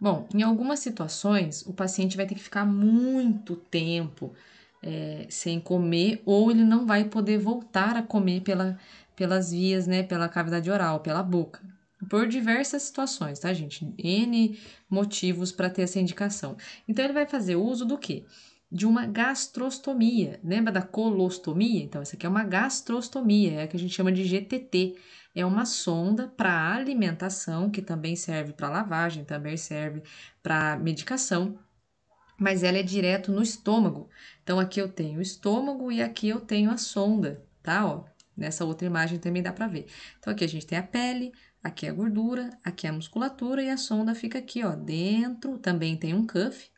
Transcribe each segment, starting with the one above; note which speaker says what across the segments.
Speaker 1: Bom, em algumas situações, o paciente vai ter que ficar muito tempo é, sem comer ou ele não vai poder voltar a comer pela, pelas vias, né, pela cavidade oral, pela boca. Por diversas situações, tá, gente? N motivos para ter essa indicação. Então, ele vai fazer uso do quê? De uma gastrostomia. Lembra da colostomia? Então, essa aqui é uma gastrostomia, é a que a gente chama de GTT, é uma sonda para alimentação, que também serve para lavagem, também serve para medicação, mas ela é direto no estômago. Então aqui eu tenho o estômago e aqui eu tenho a sonda, tá? Ó, nessa outra imagem também dá para ver. Então aqui a gente tem a pele, aqui é a gordura, aqui é a musculatura e a sonda fica aqui, ó, dentro. Também tem um cuff,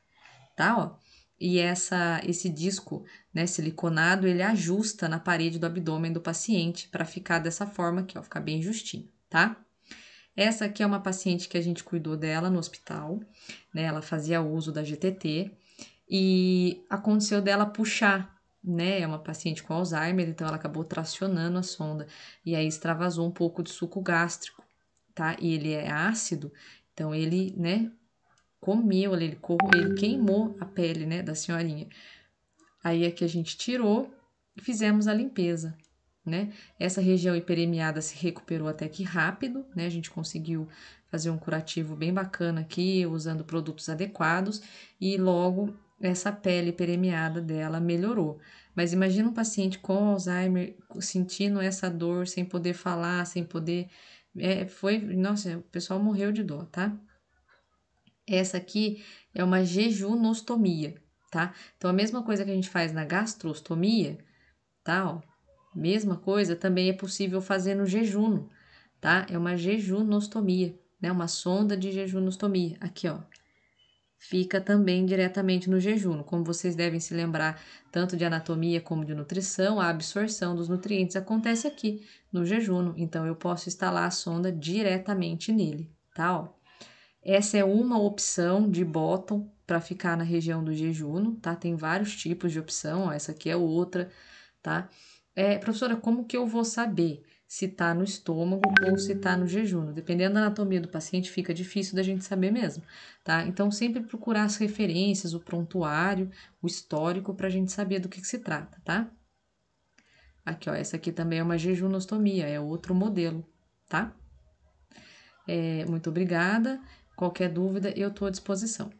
Speaker 1: tá? Ó e essa, esse disco né, siliconado ele ajusta na parede do abdômen do paciente para ficar dessa forma aqui, ó, ficar bem justinho, tá? Essa aqui é uma paciente que a gente cuidou dela no hospital, né? Ela fazia uso da GTT e aconteceu dela puxar, né? É uma paciente com Alzheimer, então ela acabou tracionando a sonda e aí extravasou um pouco de suco gástrico, tá? E ele é ácido, então ele, né, comeu ali, ele ele queimou a pele, né, da senhorinha. Aí é que a gente tirou e fizemos a limpeza, né? Essa região hiperemiada se recuperou até que rápido, né? A gente conseguiu fazer um curativo bem bacana aqui, usando produtos adequados e logo essa pele hiperemiada dela melhorou. Mas imagina um paciente com Alzheimer sentindo essa dor, sem poder falar, sem poder. É, foi. Nossa, o pessoal morreu de dor tá? Essa aqui é uma jejunostomia, tá? Então, a mesma coisa que a gente faz na gastrostomia, tá? Ó, mesma coisa também é possível fazer no jejuno, tá? É uma jejunostomia, né? Uma sonda de jejunostomia. Aqui, ó. Fica também diretamente no jejuno. Como vocês devem se lembrar, tanto de anatomia como de nutrição, a absorção dos nutrientes acontece aqui, no jejuno. Então, eu posso instalar a sonda diretamente nele, tá? Ó. Essa é uma opção de bottom para ficar na região do jejum, tá? Tem vários tipos de opção, ó, essa aqui é outra, tá? É, professora, como que eu vou saber se tá no estômago ou se tá no jejum? Dependendo da anatomia do paciente, fica difícil da gente saber mesmo, tá? Então, sempre procurar as referências, o prontuário, o histórico, para a gente saber do que, que se trata, tá? Aqui, ó, essa aqui também é uma jejunostomia, é outro modelo, tá? É, muito obrigada. Qualquer dúvida, eu estou à disposição.